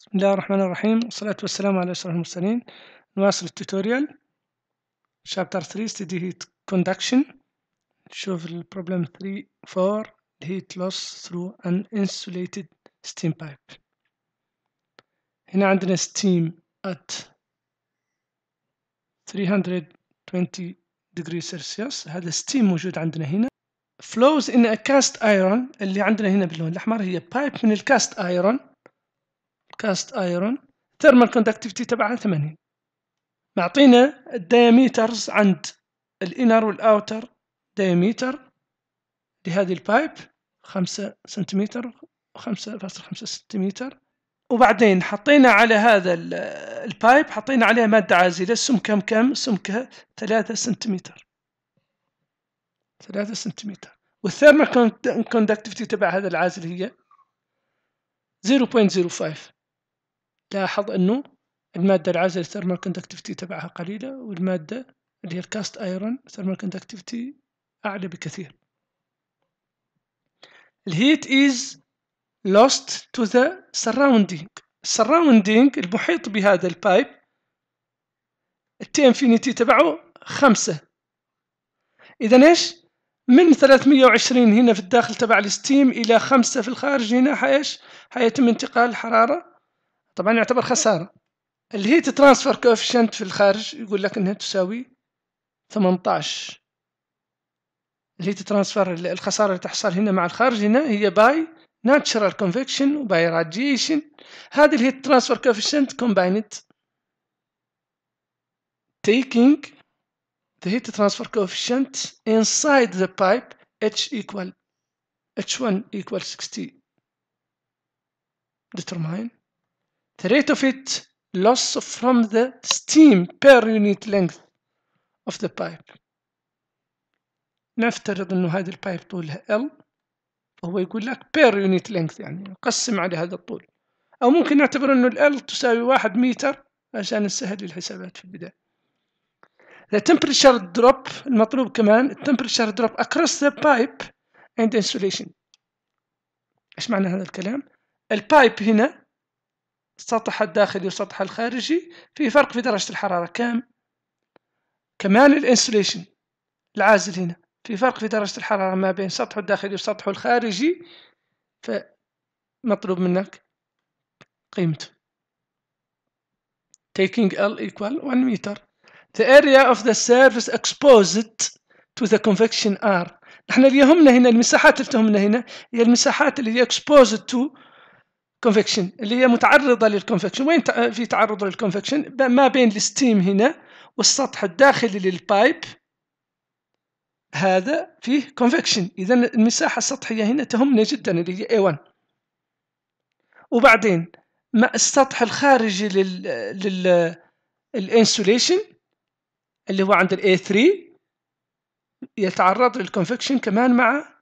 بسم الله الرحمن الرحيم والصلاة والسلام على أشرف المرسلين نواصل التوتوريال شابتر 3 ستدي هيت كوندكشن نشوف البروبلم 3 4 هيت لوس ثرو ان انسوليتد ستيم بايب هنا عندنا ستيم ات 320 degree celsius هذا ستيم موجود عندنا هنا flows in a cast iron اللي عندنا هنا باللون الأحمر هي pipe من الكاست iron كاست ايرون ثيرمال كوندكتيفيتي تبعها 80 معطينا الدياميترز عند الانر والاوتر دياميتر لهذه البايب 5 سنتيمتر و5.5 سنتيمتر وبعدين حطينا على هذا البايب حطينا عليها مادة عازلة السم كم سمكة 3 سنتيمتر 3 سنتيمتر والثيرمال كوندكتيفيتي تبع هذا العازل هي 0.05 لاحظ انه المادة العازلة الثيرمال كوندكتيفيتي تبعها قليلة والمادة اللي هي الكاست ايرون الثيرمال كوندكتيفيتي اعلى بكثير الهيت از لوست تو ذا سراوندينج السراوندينج المحيط بهذا البايب التي انفينيتي تبعه خمسة إذا إيش من 320 هنا في الداخل تبع الستيم إلى خمسة في الخارج هنا حيش حيتم انتقال الحرارة طبعا يعتبر خسارة الهيت ترانسفير كوفيشنت في الخارج يقول لك انها تساوي 18 الهيت ترانسفير الخسارة اللي تحصل هنا مع الخارج هنا هي باي ناتشرال كونفكشن وباي راديشن هذه الهيت ترانسفير كوفيشنت كومبايند تيكينج the heat ترانسفير كوفيشنت inside the pipe H ايكوال H1 ايكوال 60 ديترماين the rate of it loss from the steam per unit length of the pipe نفترض انه هذا البايب طولها L وهو يقول لك per unit length يعني قسم على هذا الطول او ممكن نعتبر انه ال تساوي واحد متر عشان نسهل الحسابات في البداية the temperature drop المطلوب كمان temperature drop across the pipe and insulation ايش معنى هذا الكلام البايب هنا السطح الداخلي والسطح الخارجي في فرق في درجة الحرارة كام؟ كمان الانسوليشن العازل هنا في فرق في درجة الحرارة ما بين سطحه الداخلي وسطحه الخارجي فمطلوب منك قيمته taking L equal 1 meter the area of the surface exposed to the convection R نحن اللي يهمنا هنا المساحات اللي تهمنا هنا هي المساحات اللي exposed to كونفكشن اللي هي متعرضه للكونفكشن وين في تعرض للكونفكشن ما بين الستيم هنا والسطح الداخلي للبايب هذا فيه كونفكشن اذا المساحه السطحيه هنا تهمنا جدا اللي هي A1 وبعدين مع السطح الخارجي لل لل الانسوليشن اللي هو عند الاي A3 يتعرض للكونفكشن كمان مع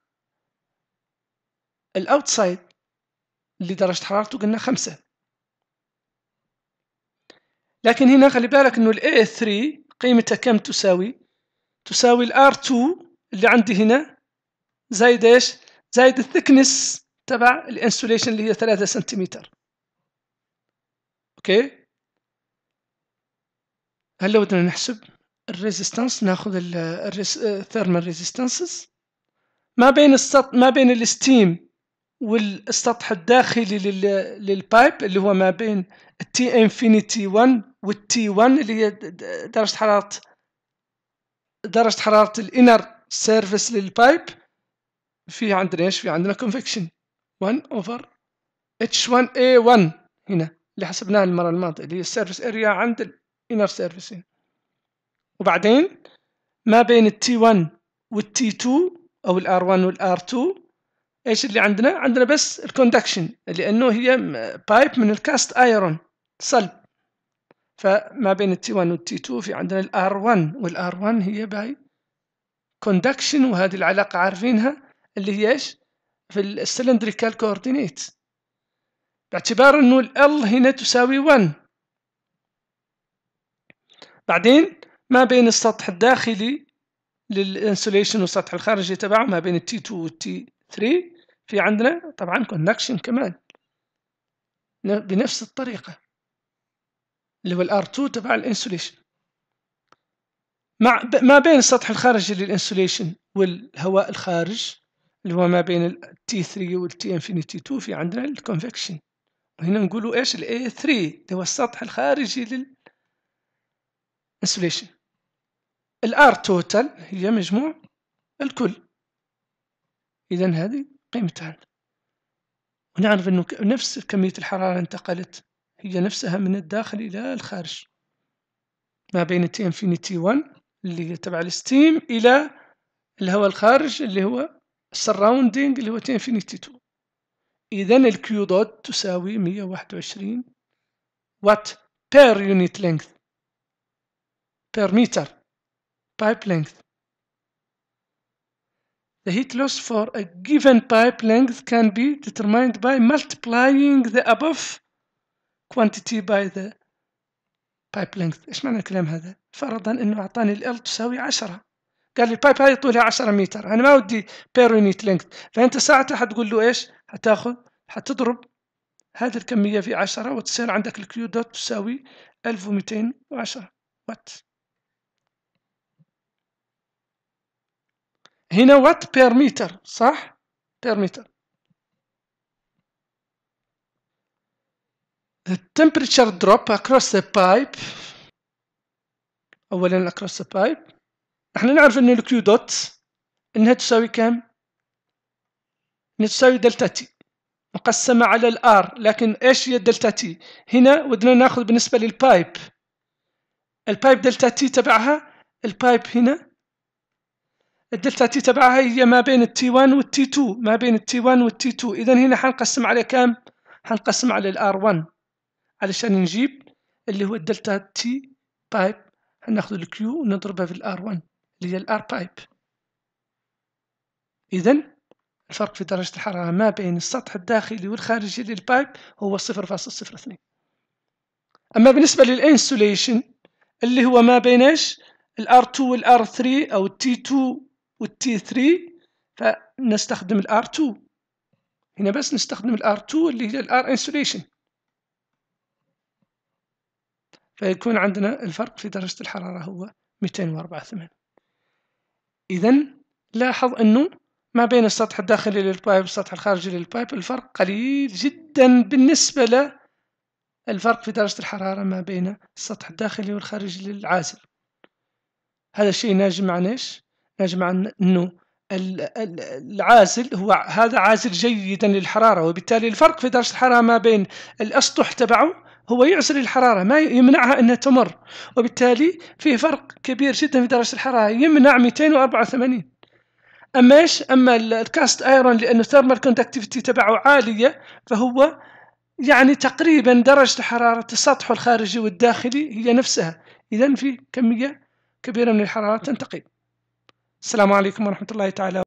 الاوتسايد اللي درجة حرارته قلنا خمسة لكن هنا خلي بالك انه الـ A3 قيمتها كم تساوي تساوي الـ R2 اللي عندي هنا زايد ايش زايد الثكنس تبع الانسوليشن اللي هي 3 سنتيمتر اوكي هلا بدنا نحسب الريزيستنس ناخذ الثيرمال ريزيستنسز ما بين السط ما بين الستيم والسطح الداخلي للبايب اللي هو ما بين التي انفينيتي 1 والتي 1 اللي هي درجة حرارة درجة حرارة الانر سيرفيس للبايب في عندنا ايش في عندنا كونفكشن 1 اوفر H1A1 هنا اللي حسبناها المرة الماضية اللي هي السيرفيس اريا عند الانر سيرفيس هنا وبعدين ما بين التي 1 والتي 2 او الار 1 والار 2 ايش اللي عندنا عندنا بس الكوندكشن لانه هي بايب من الكاست ايرون صلب فما بين التي 1 والتي 2 في عندنا الار 1 والار 1 هي باي كوندكشن وهذه العلاقة عارفينها اللي هي ايش في السلندريكال كوردينيت باعتبار انه ال هنا تساوي 1 بعدين ما بين السطح الداخلي للانسوليشن والسطح الخارجي تبعه ما بين التي 2 والتي 3 في عندنا طبعا كونكشن كمان بنفس الطريقة اللي هو الار 2 تبع الانسوليشن مع ما بين السطح الخارجي للانسوليشن والهواء الخارج اللي هو ما بين ال T3 وال T infinity 2 في عندنا الكونفكشن وهنا نقولوا ايش ال A3 اللي هو السطح الخارجي للانسوليشن ال R total هي مجموع الكل إذا هذه قيمتان ونعرف أنه نفس كمية الحرارة انتقلت هي نفسها من الداخل إلى الخارج ما بين تي انفينيتي 1 اللي هي تبع الستيم إلى الهواء الخارج اللي هو السراوندينج اللي هو تي انفينيتي 2 إذا الكيو دوت تساوي 121 وات بير يونيت لينث بير متر بايب لينث The heat loss for a given pipe length can be determined by multiplying the above quantity by the pipe length ايش معنى الكلام هذا فرضا انه اعطاني ال تساوي 10 قال لي البايب هاي طولها 10 متر انا ما ودي بير يونيت لينكث، فانت ساعتها حتقول له ايش حتاخذ حتضرب هذه الكمية في 10 وتصير عندك الكيو دوت تساوي 1210 وات هنا وات بير متر صح بير متر temperature drop across the pipe اولا across the pipe احنا نعرف ان الكيو دوت انها تساوي كم انها تساوي دلتا تي مقسمة على الار لكن ايش هي دلتا تي هنا ودنا ناخذ بالنسبة للبايب البايب دلتا تي تبعها البايب هنا الدلتا تي تبعها هي ما بين التي 1 والتي 2 ما بين التي 1 والتي 2 اذا هنا حنقسم على كام حنقسم على الار 1 علشان نجيب اللي هو الدلتا تي بايب حناخذ الكيو ونضربها في الار 1 اللي هي الار بايب اذا الفرق في درجة الحرارة ما بين السطح الداخلي والخارجي للبايب هو 0.02 أما بالنسبة للإنسوليشن اللي هو ما بين إيش؟ الار 2 والار 3 أو التي 2 والتي 3 فنستخدم الار 2 هنا بس نستخدم الار 2 اللي هي الار انسوليشن فيكون عندنا الفرق في درجة الحرارة هو 284 إذا لاحظ أنه ما بين السطح الداخلي للبايب والسطح الخارجي للبايب الفرق قليل جدا بالنسبة للفرق في درجة الحرارة ما بين السطح الداخلي والخارجي للعازل هذا الشيء ناجم عن ايش؟ يا جماعة أنه العازل هو هذا عازل جيدا للحرارة وبالتالي الفرق في درجة الحرارة ما بين الأسطح تبعه هو يعزل الحرارة ما يمنعها أنها تمر وبالتالي في فرق كبير جدا في درجة الحرارة يمنع 284 أما إيش أما الكاست ايرون لأنه ثيرمال كوندكتيفيتي تبعه عالية فهو يعني تقريبا درجة حرارة السطح الخارجي والداخلي هي نفسها إذا في كمية كبيرة من الحرارة تنتقل السلام عليكم ورحمة الله تعالى